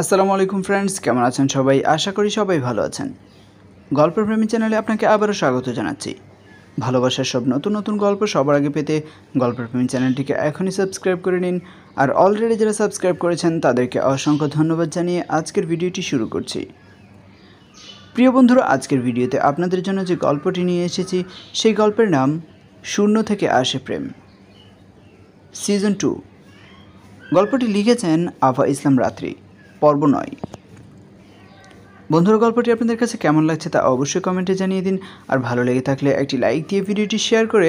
আসসালামু আলাইকুম ফ্রেন্ডস কেমন আছেন সবাই আশা করি সবাই ভালো আছেন গল্পের প্রেমী চ্যানেলে আপনাকে আবারও স্বাগত জানাচ্ছি ভালোবাসার সব নতুন নতুন গল্প সবার আগে পেতে গল্পের প্রেমী চ্যানেলটিকে এখনই সাবস্ক্রাইব করে নিন আর অলরেডি যারা সাবস্ক্রাইব করেছেন তাদেরকে অসংখ্য ধন্যবাদ জানিয়ে আজকের ভিডিওটি শুরু করছি প্রিয় বন্ধুরা আজকের ভিডিওতে আপনাদের জন্য যে গল্পটি নিয়ে এসেছি সেই গল্পের নাম শূন্য থেকে আসে প্রেম সিজন টু গল্পটি লিখেছেন আফা ইসলাম রাত্রি পর্ব নয় বন্ধুরা গল্পটি আপনাদের কাছে কেমন লাগছে তা অবশ্যই কমেন্টে জানিয়ে দিন আর ভালো লেগে থাকলে একটি লাইক দিয়ে ভিডিওটি শেয়ার করে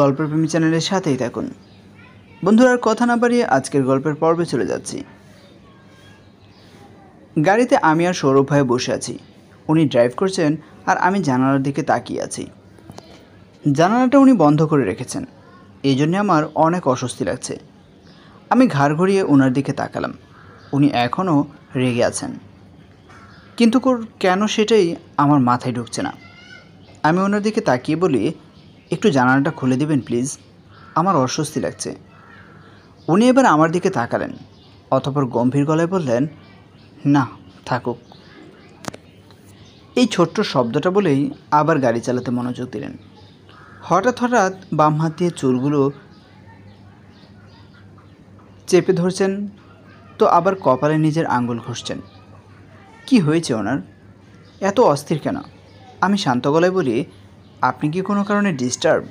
গল্পের প্রেমী চ্যানেলের সাথেই থাকুন বন্ধুরা আর কথা না বাড়িয়ে আজকের গল্পের পর্বে চলে যাচ্ছি গাড়িতে আমি আর সৌরভ ভাই বসে আছি উনি ড্রাইভ করছেন আর আমি জানালার দিকে তাকিয়ে আছি জানালাটা উনি বন্ধ করে রেখেছেন এই জন্যে আমার অনেক অস্বস্তি লাগছে আমি ঘাড় ঘুরিয়ে ওনার দিকে তাকালাম উনি এখনও রেগে আছেন কিন্তু কেন সেটাই আমার মাথায় ঢুকছে না আমি ওনার দিকে তাকিয়ে বলি একটু জানালাটা খুলে দেবেন প্লিজ আমার অস্বস্তি লাগছে উনি এবার আমার দিকে তাকালেন অতপর গম্ভীর গলায় বললেন না থাকুক এই ছোট্ট শব্দটা বলেই আবার গাড়ি চালাতে মনোযোগ দিলেন হঠাৎ হঠাৎ বাম হাত দিয়ে চুলগুলো চেপে ধরছেন তো আবার কপালে নিজের আঙ্গুল ঘষছেন কি হয়েছে ওনার এত অস্থির কেন আমি শান্ত গলায় বলি আপনি কি কোনো কারণে ডিস্টার্ব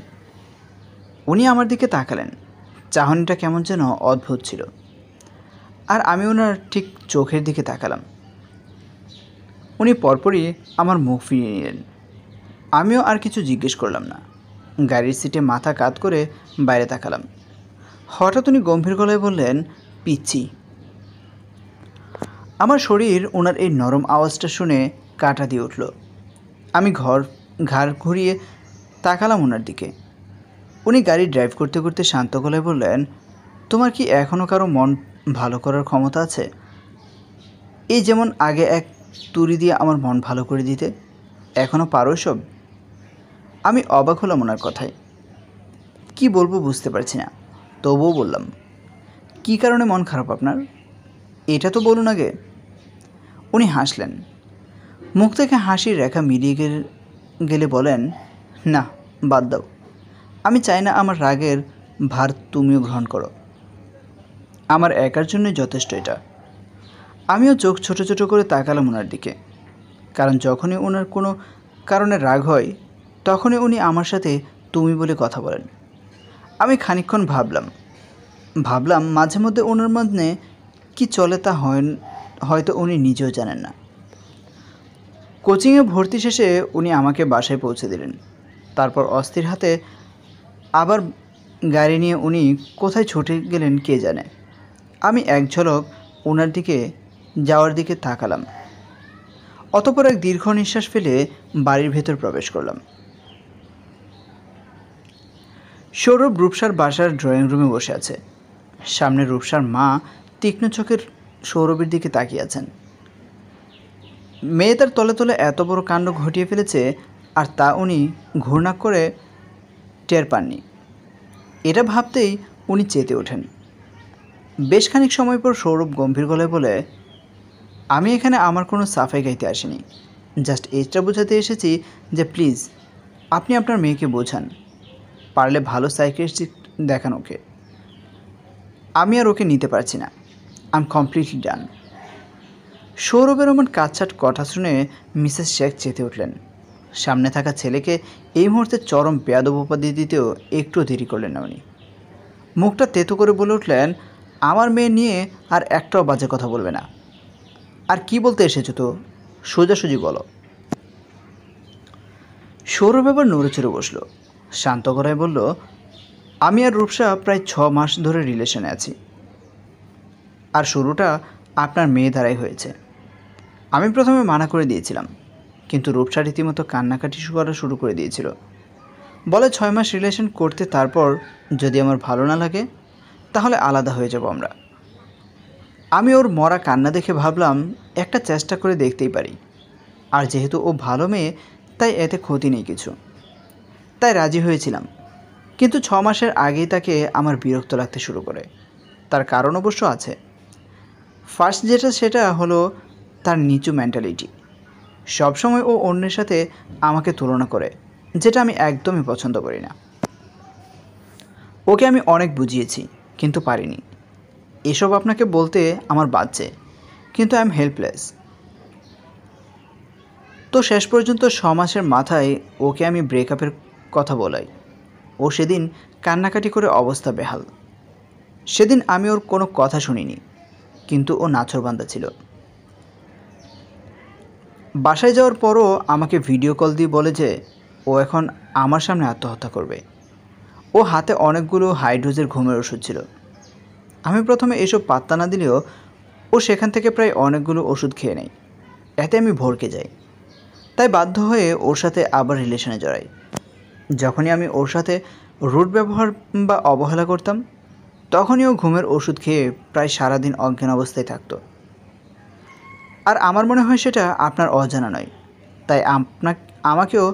উনি আমার দিকে তাকালেন চাহনিটা কেমন যেন অদ্ভুত ছিল আর আমি ওনার ঠিক চোখের দিকে তাকালাম উনি পরপরই আমার মুখ ফিরিয়ে নিলেন আমিও আর কিছু জিজ্ঞেস করলাম না গাড়ির সিটে মাথা কাত করে বাইরে তাকালাম হঠাৎ উনি গম্ভীর গলায় বললেন পিচ্ছি আমার শরীর ওনার এই নরম আওয়াজটা শুনে কাটা দিয়ে উঠল আমি ঘর ঘাড় ঘুরিয়ে তাকালাম ওনার দিকে উনি গাড়ি ড্রাইভ করতে করতে শান্ত গলায় বললেন তোমার কি এখনও কারো মন ভালো করার ক্ষমতা আছে এই যেমন আগে এক তুরি দিয়ে আমার মন ভালো করে দিতে এখনও পারো সব আমি অবাক হলাম ওনার কথায় কি বলবো বুঝতে পারছি না তবুও বললাম কি কারণে মন খারাপ আপনার এটা তো বলুন আগে উনি হাসলেন মুখ থেকে হাসির রেখা মিলিয়ে গেলে বলেন না বাদ দাও আমি চাই না আমার রাগের ভার তুমিও গ্রহণ করো আমার একার জন্য যথেষ্ট এটা আমিও চোখ ছোট ছোট করে তাকালাম ওনার দিকে কারণ যখনই ওনার কোনো কারণে রাগ হয় তখনই উনি আমার সাথে তুমি বলে কথা বলেন আমি খানিক্ষণ ভাবলাম ভাবলাম মাঝে মধ্যে ওনার মধ্যে কি চলে তা হয় হয়তো উনি নিজেও জানেন না কোচিংয়ে ভর্তি শেষে উনি আমাকে বাসায় পৌঁছে দিলেন তারপর অস্থির হাতে আবার গাড়ি নিয়ে উনি কোথায় ছুটে গেলেন কে জানে আমি এক ঝলক ওনার দিকে যাওয়ার দিকে তাকালাম অতপর এক দীর্ঘ নিঃশ্বাস ফেলে বাড়ির ভেতর প্রবেশ করলাম সৌরভ রূপসার বাসার ড্রয়িং রুমে বসে আছে সামনে রূপসার মা তীক্ষ্ণ চোখের সৌরভীর দিকে তাকিয়ে আছেন মেয়ে তার তলে তলে এত বড় কাণ্ড ঘটিয়ে ফেলেছে আর তা উনি ঘূর্ণা করে টের পাননি এটা ভাবতেই উনি চেতে ওঠেন বেশ খানিক সময় পর সৌরভ গম্ভীর গলায় বলে আমি এখানে আমার কোনো সাফাই গাইতে আসিনি জাস্ট এইটা বোঝাতে এসেছি যে প্লিজ আপনি আপনার মেয়েকে বোঝান পারলে ভালো সাইকিয়াট্রিস্ট দেখান ওকে আমি আর ওকে নিতে পারছি না আম কমপ্লিটলি ডান সৌরভের ওমন কাটছাট কথা শুনে মিসেস শেখ চেতে উঠলেন সামনে থাকা ছেলেকে এই মুহূর্তে চরম বেয়াদব উপাধি দিতেও একটু দেরি করলেন না উনি মুখটা তেতো করে বলে উঠলেন আমার মেয়ে নিয়ে আর একটাও বাজে কথা বলবে না আর কি বলতে এসেছো তো সোজাসুজি বলো সৌরভ এবার নড়ে চড়ে বসলো শান্ত করায় বলল আমি আর রূপসা প্রায় ছ মাস ধরে রিলেশনে আছি আর শুরুটা আপনার মেয়ে দ্বারাই হয়েছে আমি প্রথমে মানা করে দিয়েছিলাম কিন্তু রূপসা রীতিমতো কান্নাকাটি করা শুরু করে দিয়েছিল বলে ছয় মাস রিলেশন করতে তারপর যদি আমার ভালো না লাগে তাহলে আলাদা হয়ে যাব আমরা আমি ওর মরা কান্না দেখে ভাবলাম একটা চেষ্টা করে দেখতেই পারি আর যেহেতু ও ভালো মেয়ে তাই এতে ক্ষতি নেই কিছু তাই রাজি হয়েছিলাম কিন্তু ছ মাসের আগেই তাকে আমার বিরক্ত লাগতে শুরু করে তার কারণ অবশ্য আছে ফার্স্ট যেটা সেটা হলো তার নিচু মেন্টালিটি সবসময় ও অন্যের সাথে আমাকে তুলনা করে যেটা আমি একদমই পছন্দ করি না ওকে আমি অনেক বুঝিয়েছি কিন্তু পারিনি এসব আপনাকে বলতে আমার বাজছে কিন্তু আই এম হেল্পলেস তো শেষ পর্যন্ত ছ মাসের মাথায় ওকে আমি ব্রেকআপের কথা বলাই ও সেদিন কান্নাকাটি করে অবস্থা বেহাল সেদিন আমি ওর কোনো কথা শুনিনি কিন্তু ও নাছরবান্দা ছিল বাসায় যাওয়ার পরও আমাকে ভিডিও কল দিয়ে বলে যে ও এখন আমার সামনে আত্মহত্যা করবে ও হাতে অনেকগুলো হাইড্রোজের ঘুমের ওষুধ ছিল আমি প্রথমে এসব পাত্তা না দিলেও ও সেখান থেকে প্রায় অনেকগুলো ওষুধ খেয়ে নেয় এতে আমি ভরকে যাই তাই বাধ্য হয়ে ওর সাথে আবার রিলেশনে জড়াই যখনই আমি ওর সাথে রুট ব্যবহার বা অবহেলা করতাম তখনই ও ঘুমের ওষুধ খেয়ে প্রায় সারাদিন অজ্ঞান অবস্থায় থাকত আর আমার মনে হয় সেটা আপনার অজানা নয় তাই আপনা আমাকেও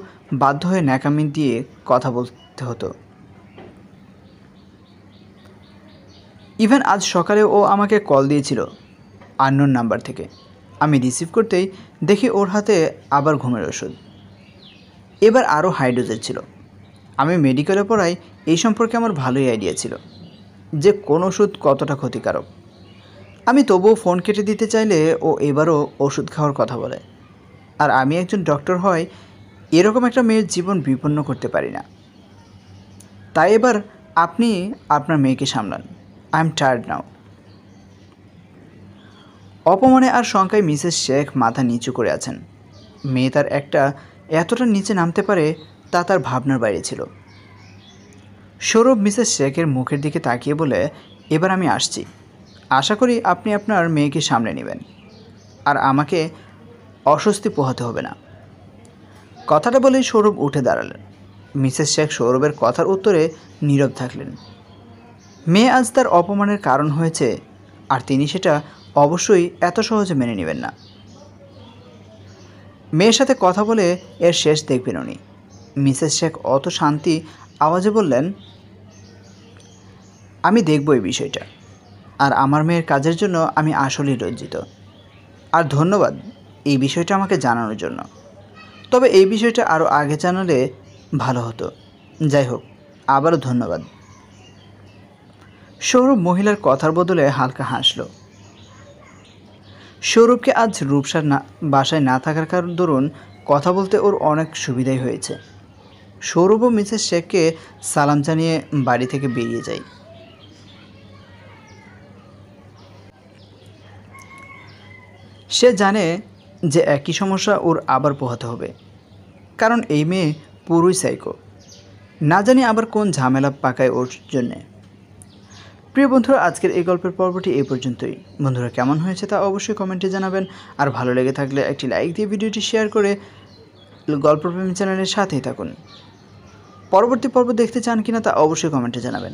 বাধ্য হয়ে ন্যাকামি দিয়ে কথা বলতে হতো ইভেন আজ সকালে ও আমাকে কল দিয়েছিল আননোন নাম্বার থেকে আমি রিসিভ করতেই দেখি ওর হাতে আবার ঘুমের ওষুধ এবার আরও হাইড্রোজের ছিল আমি মেডিকেলে পড়াই এই সম্পর্কে আমার ভালোই আইডিয়া ছিল যে কোন ওষুধ কতটা ক্ষতিকারক আমি তবুও ফোন কেটে দিতে চাইলে ও এবারও ওষুধ খাওয়ার কথা বলে আর আমি একজন ডক্টর হয় এরকম একটা মেয়ের জীবন বিপন্ন করতে পারি না তাই এবার আপনি আপনার মেয়েকে সামলান আই এম টায়ার্ড নাও অপমানে আর শঙ্কায় মিসেস শেখ মাথা নিচু করে আছেন মেয়ে তার একটা এতটা নিচে নামতে পারে তা তার ভাবনার বাইরে ছিল সৌরভ মিসেস শেখের মুখের দিকে তাকিয়ে বলে এবার আমি আসছি আশা করি আপনি আপনার মেয়েকে সামনে নেবেন আর আমাকে অস্বস্তি পোহাতে হবে না কথাটা বলেই সৌরভ উঠে দাঁড়ালেন মিসেস শেখ সৌরভের কথার উত্তরে নীরব থাকলেন মেয়ে আজ তার অপমানের কারণ হয়েছে আর তিনি সেটা অবশ্যই এত সহজে মেনে নেবেন না মেয়ের সাথে কথা বলে এর শেষ দেখবেন উনি মিসেস শেখ অত শান্তি আওয়াজে বললেন আমি দেখব এই বিষয়টা আর আমার মেয়ের কাজের জন্য আমি আসলেই লজ্জিত আর ধন্যবাদ এই বিষয়টা আমাকে জানানোর জন্য তবে এই বিষয়টা আরও আগে জানালে ভালো হতো যাই হোক আবারও ধন্যবাদ সৌরভ মহিলার কথার বদলে হালকা হাসল সৌরভকে আজ রূপসার না বাসায় না থাকার কারণ দরুন কথা বলতে ওর অনেক সুবিধাই হয়েছে সৌরভ ও মিসেস শেখকে সালাম জানিয়ে বাড়ি থেকে বেরিয়ে যায় সে জানে যে একই সমস্যা ওর আবার পোহাতে হবে কারণ এই মেয়ে পুরোই সাইকো না জানি আবার কোন ঝামেলা পাকায় ওর জন্যে প্রিয় বন্ধুরা আজকের এই গল্পের পর্বটি এই পর্যন্তই বন্ধুরা কেমন হয়েছে তা অবশ্যই কমেন্টে জানাবেন আর ভালো লেগে থাকলে একটি লাইক দিয়ে ভিডিওটি শেয়ার করে প্রেম চ্যানেলের সাথেই থাকুন পরবর্তী পর্ব দেখতে চান কিনা তা অবশ্যই কমেন্টে জানাবেন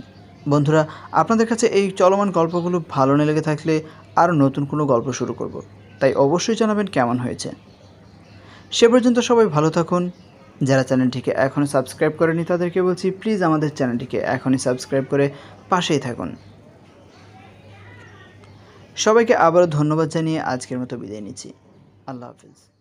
বন্ধুরা আপনাদের কাছে এই চলমান গল্পগুলো ভালো না লেগে থাকলে আরও নতুন কোনো গল্প শুরু করব তাই অবশ্যই জানাবেন কেমন হয়েছে সে পর্যন্ত সবাই ভালো থাকুন যারা চ্যানেলটিকে এখনও সাবস্ক্রাইব করেনি তাদেরকে বলছি প্লিজ আমাদের চ্যানেলটিকে এখনই সাবস্ক্রাইব করে পাশেই থাকুন সবাইকে আবারও ধন্যবাদ জানিয়ে আজকের মতো বিদায় নিচ্ছি আল্লাহ হাফিজ